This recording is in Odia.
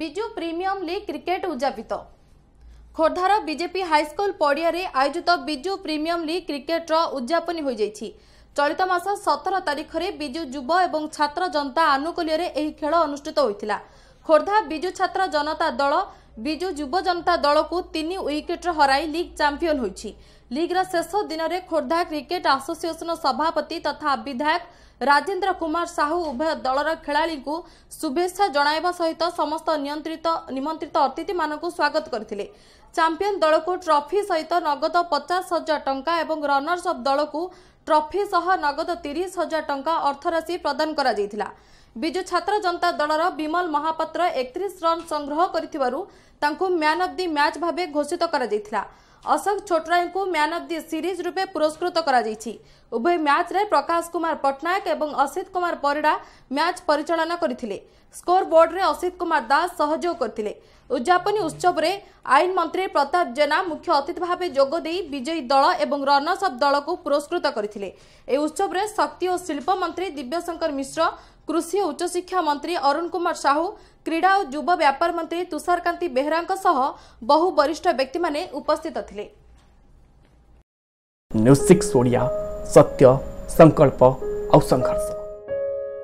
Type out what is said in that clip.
ବିଜୁ ପ୍ରିମିୟମ ଲିଗ୍ କ୍ରିକେଟ ଉଦ୍ଯାପିତ ଖୋର୍ଦ୍ଧାର ବିଜେପି ହାଇସ୍କୁଲ ପଡ଼ିଆରେ ଆୟୋଜିତ ବିଜୁ ପ୍ରିମିୟମ ଲିଗ୍ କ୍ରିକେଟର ଉଦ୍ଯାପନୀ ହୋଇଯାଇଛି ଚଳିତ ମାସ ସତର ତାରିଖରେ ବିଜୁ ଯୁବ ଏବଂ ଛାତ୍ର ଜନତା ଆନୁକୂଲ୍ୟରେ ଏହି ଖେଳ ଅନୁଷ୍ଠିତ ହୋଇଥିଲା ଖୋର୍ଦ୍ଧା ବିଜୁ ଛାତ୍ର ଜନତା ଦଳ ବିଜୁ ଯୁବ ଜନତା ଦଳକୁ ତିନି ୱିକେଟ୍ରେ ହରାଇ ଲିଗ୍ ଚାମ୍ପିୟନ ହୋଇଛି ଲିଗ୍ର ଶେଷ ଦିନରେ ଖୋର୍ଦ୍ଧା କ୍ରିକେଟ୍ ଆସୋସିଏସନ ସଭାପତି ତଥା ବିଧାୟକ ରାଜେନ୍ଦ୍ର କୁମାର ସାହୁ ଉଭୟ ଦଳର ଖେଳାଳିଙ୍କୁ ଶୁଭେଚ୍ଛା ଜଣାଇବା ସହିତ ସମସ୍ତ ନିମନ୍ତ୍ରିତ ଅତିଥିମାନଙ୍କୁ ସ୍ୱାଗତ କରିଥିଲେ ଚାମ୍ପିୟନ୍ ଦଳକୁ ଟ୍ରଫି ସହିତ ନଗଦ ପଚାଶ ହଜାର ଟଙ୍କା ଏବଂ ରନର୍ସ ଅଫ୍ ଦଳକୁ ଟ୍ରଫି ସହ ନଗଦ ତିରିଶ ହଜାର ଟଙ୍କା ଅର୍ଥରାଶି ପ୍ରଦାନ କରାଯାଇଥିଲା ବିଜୁ ଛାତ୍ର ଜନତା ଦଳର ବିମଲ ମହାପାତ୍ର ଏକତିରିଶ ରନ୍ ସଂଗ୍ରହ କରିଥିବାରୁ ତାଙ୍କୁ ମ୍ୟାନ୍ ଅଫ୍ ଦି ମ୍ୟାଚ୍ ଭାବେ ଘୋଷିତ କରାଯାଇଥିଲା ଅଶୋକ ଛୋଟରାୟଙ୍କୁ ମ୍ୟାନ୍ ଅଫ୍ ଦି ସିରିଜ୍ ରୂପେ ପୁରସ୍କୃତ କରାଯାଇଛି ଉଭୟ ମ୍ୟାଚ୍ରେ ପ୍ରକାଶ କୁମାର ପଟ୍ଟନାୟକ ଏବଂ ଅସିତ କୁମାର ପରିଡ଼ା ମ୍ୟାଚ୍ ପରିଚାଳନା କରିଥିଲେ ସ୍କୋର ବୋର୍ଡରେ ଅସିତ କୁମାର ଦାସ ସହଯୋଗ କରିଥିଲେ ଉଦ୍ଯାପନୀ ଉତ୍ସବରେ ଆଇନ ମନ୍ତ୍ରୀ ପ୍ରତାପ ଜେନା ମୁଖ୍ୟ ଅତିଥି ଭାବେ ଯୋଗ ଦେଇ ବିଜୟୀ ଦଳ ଏବଂ ରନର୍ସ ଅଫ୍ ଦଳକୁ ପୁରସ୍କୃତ କରିଥିଲେ ଏହି ଉତ୍ସବରେ ଶକ୍ତି ଓ ଶିଳ୍ପ ମନ୍ତ୍ରୀ ଦିବ୍ୟଶଙ୍କର ମିଶ୍ର କୃଷି ଓ ଉଚ୍ଚଶିକ୍ଷା ମନ୍ତ୍ରୀ ଅରୁଣ କୁମାର ସାହୁ କ୍ରୀଡ଼ା ଓ ଯୁବ ବ୍ୟାପାର ମନ୍ତ୍ରୀ ତୁଷାରକାନ୍ତି ବେହେରାଙ୍କ ସହ ବହୁ ବରିଷ୍ଠ ବ୍ୟକ୍ତିମାନେ ଉପସ୍ଥିତ ଥିଲେ ନ୍ୟୁଜ୍ ସିକ୍ସ ଓଡ଼ିଆ ସତ୍ୟ ସଂକଳ୍ପ ଆଉ ସଂଘର୍ଷ